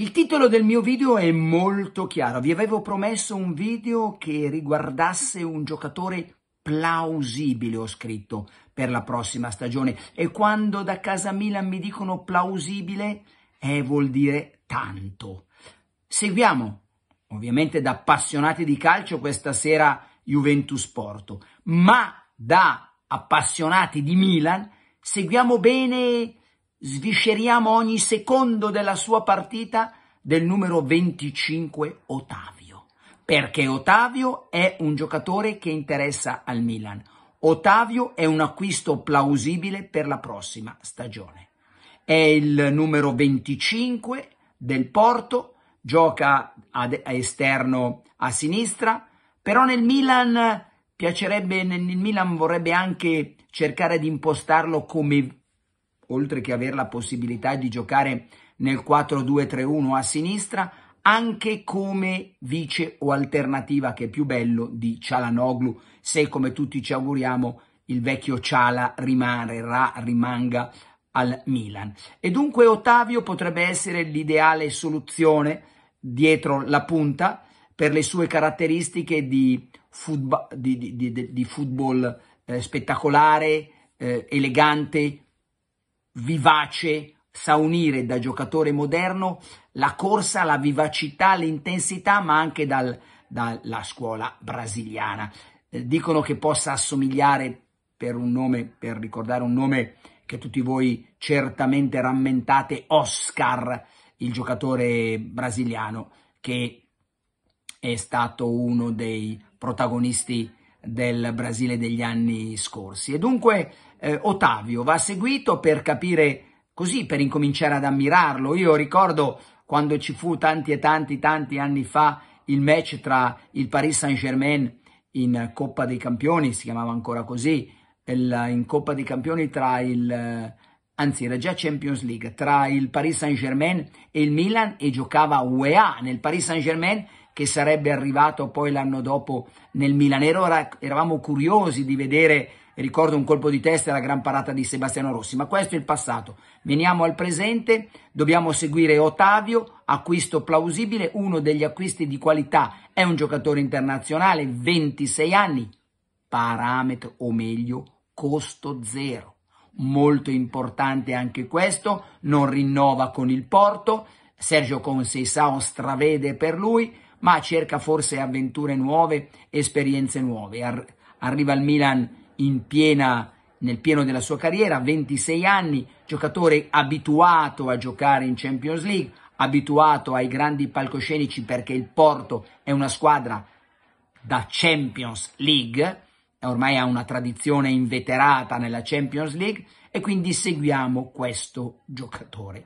Il titolo del mio video è molto chiaro, vi avevo promesso un video che riguardasse un giocatore plausibile, ho scritto, per la prossima stagione e quando da casa Milan mi dicono plausibile, eh, vuol dire tanto. Seguiamo, ovviamente da appassionati di calcio, questa sera Juventus Porto, ma da appassionati di Milan, seguiamo bene, svisceriamo ogni secondo della sua partita del numero 25 Ottavio, perché Ottavio è un giocatore che interessa al Milan. Ottavio è un acquisto plausibile per la prossima stagione. È il numero 25 del Porto, gioca ad, esterno a sinistra, però nel Milan piacerebbe nel Milan vorrebbe anche cercare di impostarlo come oltre che avere la possibilità di giocare nel 4-2-3-1 a sinistra anche come vice o alternativa che è più bello di Cialanoglu se come tutti ci auguriamo il vecchio Ciala rimarrà rimanga al Milan e dunque Ottavio potrebbe essere l'ideale soluzione dietro la punta per le sue caratteristiche di football, di, di, di, football eh, spettacolare, eh, elegante, vivace, sa unire da giocatore moderno la corsa, la vivacità, l'intensità, ma anche dal, dalla scuola brasiliana. Eh, dicono che possa assomigliare, per, un nome, per ricordare un nome che tutti voi certamente rammentate, Oscar, il giocatore brasiliano, che è stato uno dei protagonisti del Brasile degli anni scorsi. E dunque eh, Ottavio va seguito per capire così, per incominciare ad ammirarlo. Io ricordo quando ci fu tanti e tanti, tanti anni fa il match tra il Paris Saint-Germain in Coppa dei Campioni, si chiamava ancora così, in Coppa dei Campioni tra il eh, anzi era già Champions League tra il Paris Saint Germain e il Milan e giocava UEA nel Paris Saint Germain che sarebbe arrivato poi l'anno dopo nel Milan. Era, eravamo curiosi di vedere, ricordo un colpo di testa e la gran parata di Sebastiano Rossi, ma questo è il passato. Veniamo al presente, dobbiamo seguire Ottavio, acquisto plausibile, uno degli acquisti di qualità, è un giocatore internazionale, 26 anni, parametro o meglio costo zero. Molto importante anche questo, non rinnova con il Porto, Sergio Conceição stravede per lui, ma cerca forse avventure nuove, esperienze nuove. Ar- arriva al Milan piena, nel pieno della sua carriera, 26 anni, giocatore abituato a giocare in Champions League, abituato ai grandi palcoscenici perché il Porto è una squadra da Champions League, ormai ha una tradizione inveterata nella Champions League e quindi seguiamo questo giocatore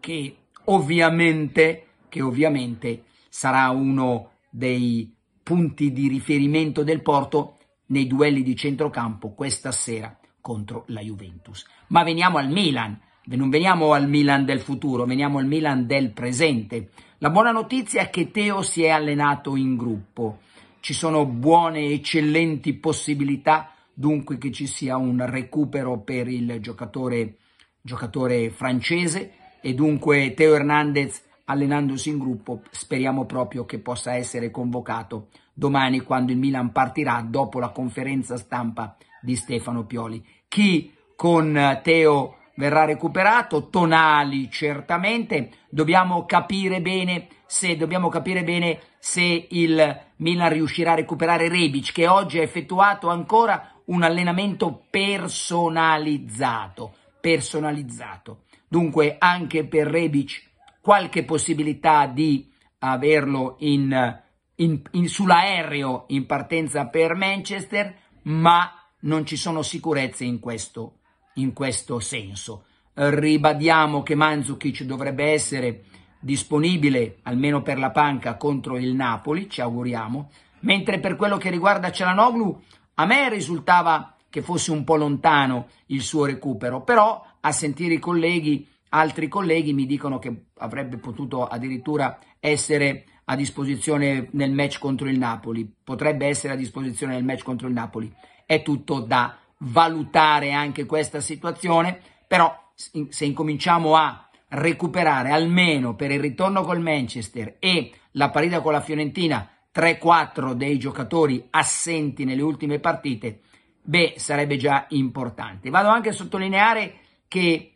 che ovviamente, che ovviamente sarà uno dei punti di riferimento del Porto nei duelli di centrocampo questa sera contro la Juventus. Ma veniamo al Milan, non veniamo al Milan del futuro, veniamo al Milan del presente. La buona notizia è che Teo si è allenato in gruppo. Ci sono buone, eccellenti possibilità dunque che ci sia un recupero per il giocatore, giocatore francese e dunque Teo Hernandez allenandosi in gruppo, speriamo proprio che possa essere convocato domani quando il Milan partirà dopo la conferenza stampa di Stefano Pioli. Chi con eh, Teo verrà recuperato, Tonali certamente, dobbiamo capire bene se, capire bene se il Milan riuscirà a recuperare Rebic che oggi ha effettuato ancora un allenamento personalizzato, personalizzato. Dunque anche per Rebic qualche possibilità di averlo in, in, in, sull'aereo in partenza per Manchester, ma non ci sono sicurezze in questo, in questo senso. Ribadiamo che Manzukic dovrebbe essere disponibile almeno per la panca contro il Napoli, ci auguriamo, mentre per quello che riguarda Celanoglu a me risultava che fosse un po' lontano il suo recupero, però a sentire i colleghi Altri colleghi mi dicono che avrebbe potuto addirittura essere a disposizione nel match contro il Napoli, potrebbe essere a disposizione nel match contro il Napoli. È tutto da valutare anche questa situazione, però se incominciamo a recuperare almeno per il ritorno col Manchester e la parità con la Fiorentina 3-4 dei giocatori assenti nelle ultime partite, beh, sarebbe già importante. Vado anche a sottolineare che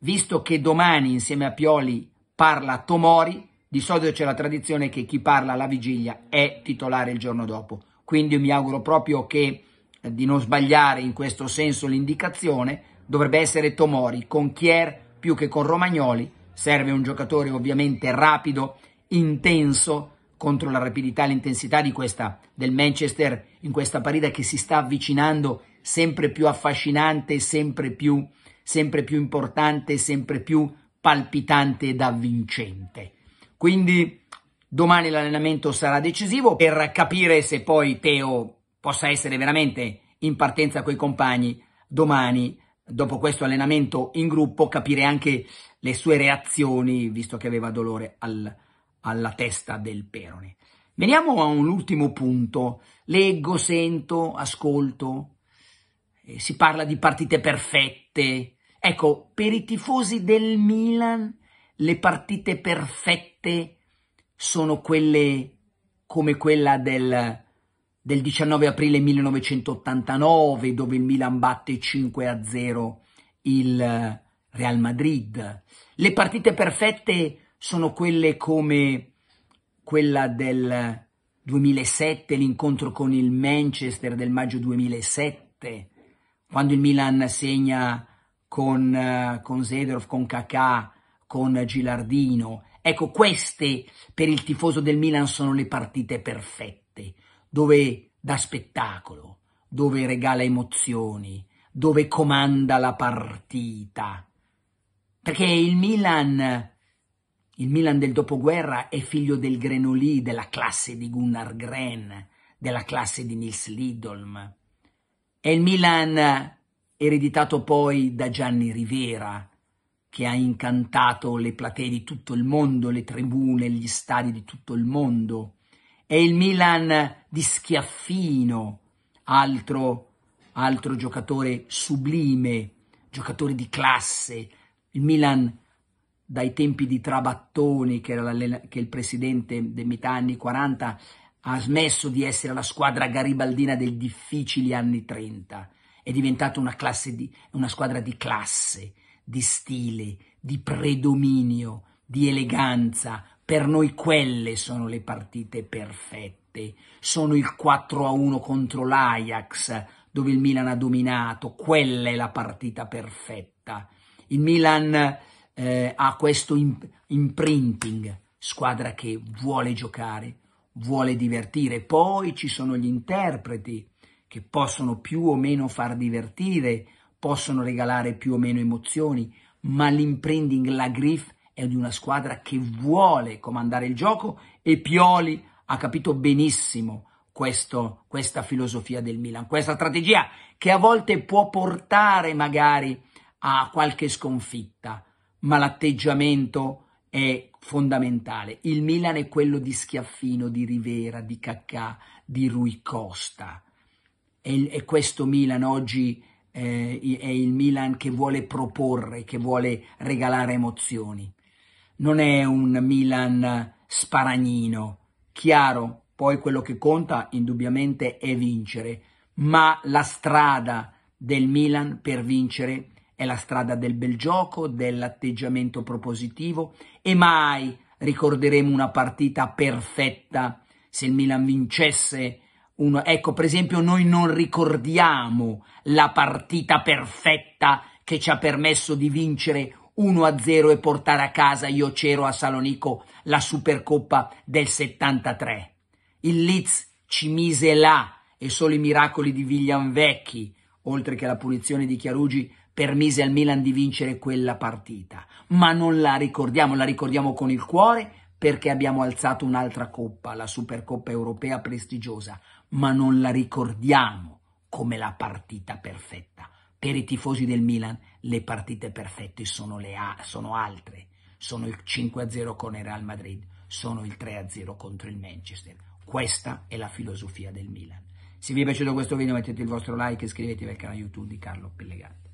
visto che domani insieme a Pioli parla Tomori, di solito c'è la tradizione che chi parla alla vigilia è titolare il giorno dopo. Quindi mi auguro proprio che eh, di non sbagliare in questo senso l'indicazione, dovrebbe essere Tomori con Chier più che con Romagnoli, serve un giocatore ovviamente rapido, intenso contro la rapidità e l'intensità di questa del Manchester in questa partita che si sta avvicinando sempre più affascinante, sempre più sempre più importante, sempre più palpitante ed avvincente. Quindi domani l'allenamento sarà decisivo per capire se poi Teo possa essere veramente in partenza coi compagni domani dopo questo allenamento in gruppo capire anche le sue reazioni visto che aveva dolore al, alla testa del perone. Veniamo a un ultimo punto. Leggo, sento, ascolto. Eh, si parla di partite perfette, Ecco, per i tifosi del Milan le partite perfette sono quelle come quella del, del 19 aprile 1989 dove il Milan batte 5 a 0 il Real Madrid. Le partite perfette sono quelle come quella del 2007, l'incontro con il Manchester del maggio 2007, quando il Milan segna con, eh, con Zederov, con Kakà, con Gilardino. Ecco, queste per il tifoso del Milan sono le partite perfette, dove dà spettacolo, dove regala emozioni, dove comanda la partita. Perché il Milan, il Milan del dopoguerra è figlio del Grenoli, della classe di Gunnar Gren, della classe di Nils Lidolm. È il Milan ereditato poi da Gianni Rivera, che ha incantato le platee di tutto il mondo, le tribune, gli stadi di tutto il mondo. È il Milan di Schiaffino, altro, altro giocatore sublime, giocatore di classe. Il Milan dai tempi di Trabattoni, che era che il presidente dei metà anni 40, ha smesso di essere la squadra garibaldina dei difficili anni 30 è diventata una, di, una squadra di classe, di stile, di predominio, di eleganza. Per noi quelle sono le partite perfette. Sono il 4 a 1 contro l'Ajax, dove il Milan ha dominato. Quella è la partita perfetta. Il Milan eh, ha questo imprinting, squadra che vuole giocare, vuole divertire. Poi ci sono gli interpreti che possono più o meno far divertire, possono regalare più o meno emozioni, ma l'imprending, la griff è di una squadra che vuole comandare il gioco e Pioli ha capito benissimo questo, questa filosofia del Milan, questa strategia che a volte può portare magari a qualche sconfitta, ma l'atteggiamento è fondamentale. Il Milan è quello di Schiaffino, di Rivera, di Cacà, di Rui Costa e, e questo Milan oggi eh, è il Milan che vuole proporre, che vuole regalare emozioni. Non è un Milan sparagnino, chiaro, poi quello che conta indubbiamente è vincere, ma la strada del Milan per vincere è la strada del bel gioco, dell'atteggiamento propositivo e mai ricorderemo una partita perfetta se il Milan vincesse uno, ecco, per esempio, noi non ricordiamo la partita perfetta che ci ha permesso di vincere 1-0 e portare a casa, io c'ero a Salonico, la Supercoppa del 73. Il Leeds ci mise là e solo i miracoli di Viglian Vecchi, oltre che la punizione di Chiarugi, permise al Milan di vincere quella partita. Ma non la ricordiamo, la ricordiamo con il cuore perché abbiamo alzato un'altra coppa, la Supercoppa europea prestigiosa, ma non la ricordiamo come la partita perfetta. Per i tifosi del Milan le partite perfette sono, le a- sono altre, sono il 5-0 con il Real Madrid, sono il 3-0 contro il Manchester. Questa è la filosofia del Milan. Se vi è piaciuto questo video mettete il vostro like e iscrivetevi al canale YouTube di Carlo Pellegatti.